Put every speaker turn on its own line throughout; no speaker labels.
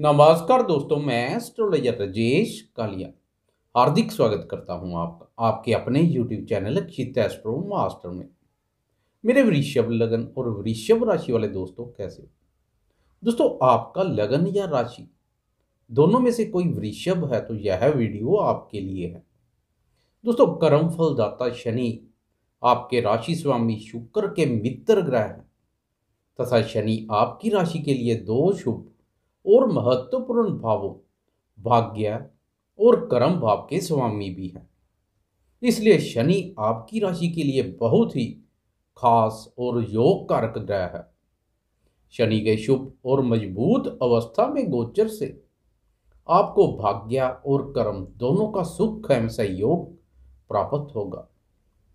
नमस्कार दोस्तों मैं एस्ट्रोलॉजर राजेश कालिया हार्दिक स्वागत करता हूं आपका आपके अपने YouTube channel Chitt Astro Master में मेरे वृषभ लगन और वृषभ राशि वाले दोस्तों कैसे हो दोस्तों आपका लगन या राशि दोनों में से कोई वृषभ है तो यह वीडियो आपके लिए है दोस्तों कर्म फलदाता शनि आपके राशि स्वामी शुक्र के मित्र ग्रह हैं तथा शनि आपकी राशि के लिए दो शुभ और महत्वपूर्ण भावों भाग्य और कर्म भाव के स्वामी भी हैं इसलिए शनि आपकी राशि के लिए बहुत ही खास और योग कारक ग्रह है शनि के शुभ और मजबूत अवस्था में गोचर से आपको भाग्य और कर्म दोनों का सुख एवं सहयोग प्राप्त होगा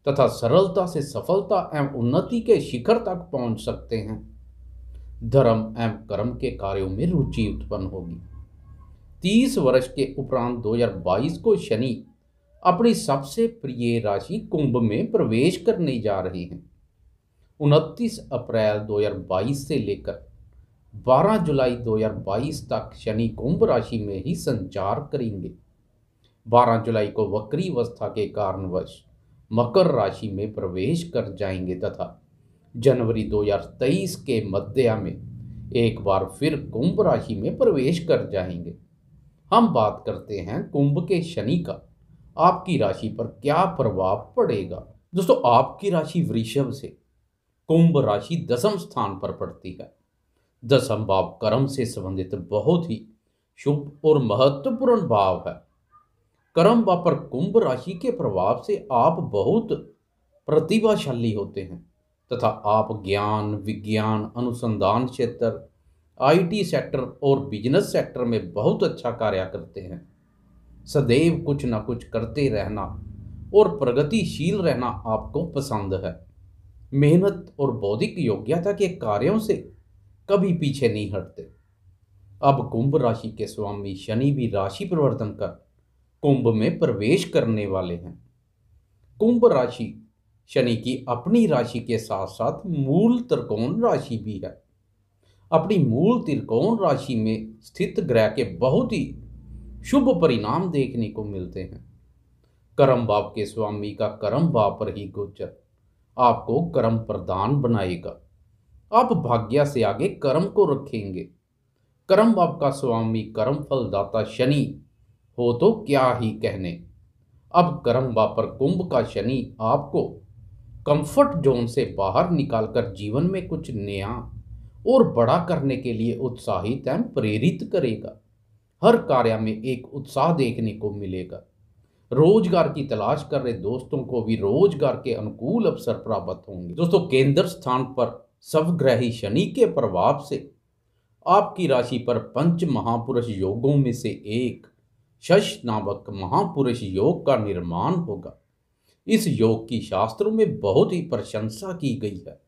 तथा सरलता से सफलता एवं उन्नति के शिखर तक पहुंच सकते हैं धर्म एवं कर्म के कार्यों में रुचि उत्पन्न होगी तीस वर्ष के उपरांत 2022 को शनि अपनी सबसे प्रिय राशि कुंभ में प्रवेश करने जा रहे हैं उनतीस अप्रैल 2022 से लेकर 12 जुलाई 2022 तक शनि कुंभ राशि में ही संचार करेंगे 12 जुलाई को वक्री अवस्था के कारणवश मकर राशि में प्रवेश कर जाएंगे तथा जनवरी 2023 के मध्य में एक बार फिर कुंभ राशि में प्रवेश कर जाएंगे हम बात करते हैं कुंभ के शनि का आपकी राशि पर क्या प्रभाव पड़ेगा दोस्तों आपकी राशि वृषभ से कुंभ राशि दसम स्थान पर पड़ती है दसम भाव कर्म से संबंधित बहुत ही शुभ और महत्वपूर्ण भाव है कर्म व पर कुंभ राशि के प्रभाव से आप बहुत प्रतिभाशाली होते हैं तथा आप ज्ञान विज्ञान अनुसंधान क्षेत्र आईटी सेक्टर और बिजनेस सेक्टर में बहुत अच्छा कार्य करते हैं सदैव कुछ ना कुछ करते रहना और प्रगतिशील रहना आपको पसंद है मेहनत और बौद्धिक योग्यता के कार्यों से कभी पीछे नहीं हटते अब कुंभ राशि के स्वामी शनि भी राशि परिवर्तन कर कुंभ में प्रवेश करने वाले हैं कुंभ राशि शनि की अपनी राशि के साथ साथ मूल त्रिकोण राशि भी है अपनी मूल त्रिकोण राशि में स्थित ग्रह के बहुत ही शुभ परिणाम देखने को मिलते हैं कर्म बाप के स्वामी का कर्म बाप पर ही गोचर आपको कर्म प्रदान बनाएगा आप भाग्य से आगे कर्म को रखेंगे कर्म बाप का स्वामी कर्म फलदाता शनि हो तो क्या ही कहने अब कर्म बाप पर कुंभ का शनि आपको कंफर्ट जोन से बाहर निकालकर जीवन में कुछ नया और बड़ा करने के लिए उत्साहित एवं प्रेरित करेगा हर कार्य में एक उत्साह देखने को मिलेगा रोजगार की तलाश कर रहे दोस्तों को भी रोजगार के अनुकूल अवसर प्राप्त होंगे दोस्तों केंद्र स्थान पर सवग्रही शनि के प्रभाव से आपकी राशि पर पंच महापुरुष योगों में से एक शश नामक महापुरुष योग का निर्माण होगा इस योग की शास्त्रों में बहुत ही प्रशंसा की गई है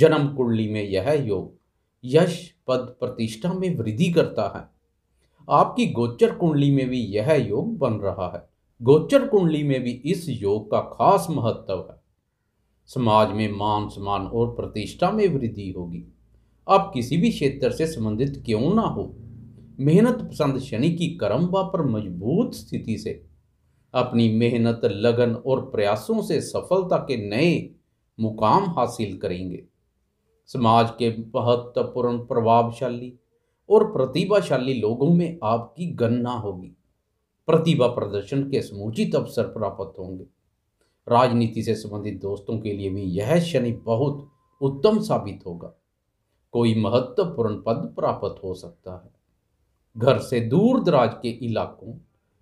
जन्म कुंडली में यह योग यश पद प्रतिष्ठा में वृद्धि करता है आपकी गोचर कुंडली में भी यह योग बन रहा है गोचर कुंडली में भी इस योग का खास महत्व है समाज में मान सम्मान और प्रतिष्ठा में वृद्धि होगी आप किसी भी क्षेत्र से संबंधित क्यों ना हो मेहनत पसंद शनि की कर्म व पर मजबूत स्थिति से अपनी मेहनत लगन और प्रयासों से सफलता के नए मुकाम हासिल करेंगे समाज के महत्वपूर्ण प्रभावशाली और प्रतिभाशाली लोगों में आपकी गणना होगी प्रतिभा प्रदर्शन के समुचित अवसर प्राप्त होंगे राजनीति से संबंधित दोस्तों के लिए भी यह शनि बहुत उत्तम साबित होगा कोई महत्वपूर्ण पद प्राप्त हो सकता है घर से दूर दराज के इलाकों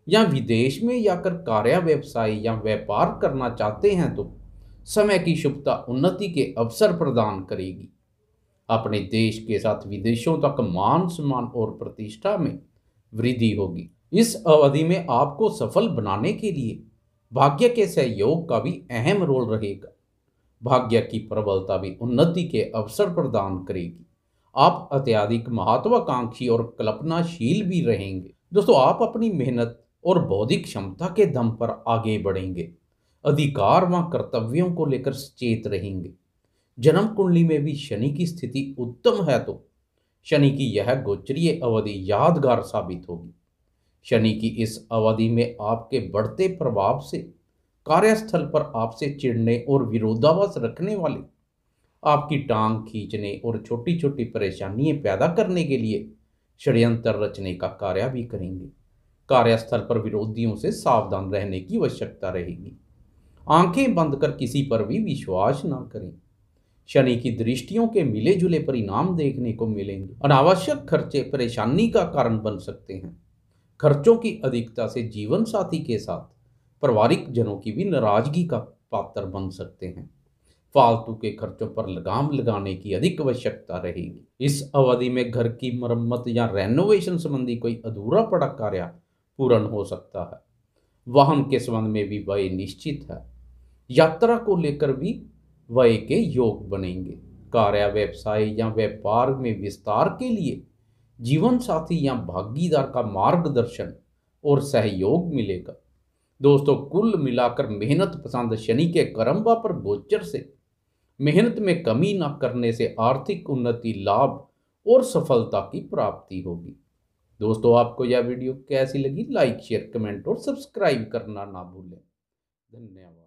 या विदेश में जाकर कार्य व्यवसाय या व्यापार करना चाहते हैं तो समय की शुभता उन्नति के अवसर प्रदान करेगी अपने देश के साथ विदेशों तक मान सम्मान और प्रतिष्ठा में वृद्धि होगी इस अवधि में आपको सफल बनाने के लिए भाग्य के सहयोग का भी अहम रोल रहेगा भाग्य की प्रबलता भी उन्नति के अवसर प्रदान करेगी आप अत्याधिक महत्वाकांक्षी और कल्पनाशील भी रहेंगे दोस्तों आप अपनी मेहनत और बौद्धिक क्षमता के दम पर आगे बढ़ेंगे अधिकार व कर्तव्यों को लेकर सचेत रहेंगे जन्म कुंडली में भी शनि की स्थिति उत्तम है तो शनि की यह गोचरीय अवधि यादगार साबित होगी शनि की इस अवधि में आपके बढ़ते प्रभाव से कार्यस्थल पर आपसे चिढ़ने और विरोधाभास रखने वाले आपकी टांग खींचने और छोटी छोटी परेशानियां पैदा करने के लिए षड्यंत्र रचने का कार्य भी करेंगे कार्यस्थल पर विरोधियों से सावधान रहने की आवश्यकता रहेगी आंखें बंद कर किसी पर भी विश्वास न करें शनि की दृष्टियों के मिले जुले परिणाम देखने को मिलेंगे अनावश्यक खर्चे परेशानी का कारण बन सकते हैं खर्चों की अधिकता से जीवन साथी के साथ पारिवारिक जनों की भी नाराजगी का पात्र बन सकते हैं फालतू के खर्चों पर लगाम लगाने की अधिक आवश्यकता रहेगी इस अवधि में घर की मरम्मत या रेनोवेशन संबंधी कोई अधूरा पड़ा कार्य पूर्ण हो सकता है वाहन के संबंध में भी वय निश्चित है यात्रा को लेकर भी वय के योग बनेंगे कार्य व्यवसाय या व्यापार में विस्तार के लिए जीवन साथी या भागीदार का मार्गदर्शन और सहयोग मिलेगा दोस्तों कुल मिलाकर मेहनत पसंद शनि के करम्बा पर गोचर से मेहनत में कमी न करने से आर्थिक उन्नति लाभ और सफलता की प्राप्ति होगी दोस्तों आपको यह वीडियो कैसी लगी लाइक शेयर कमेंट और सब्सक्राइब करना ना भूलें धन्यवाद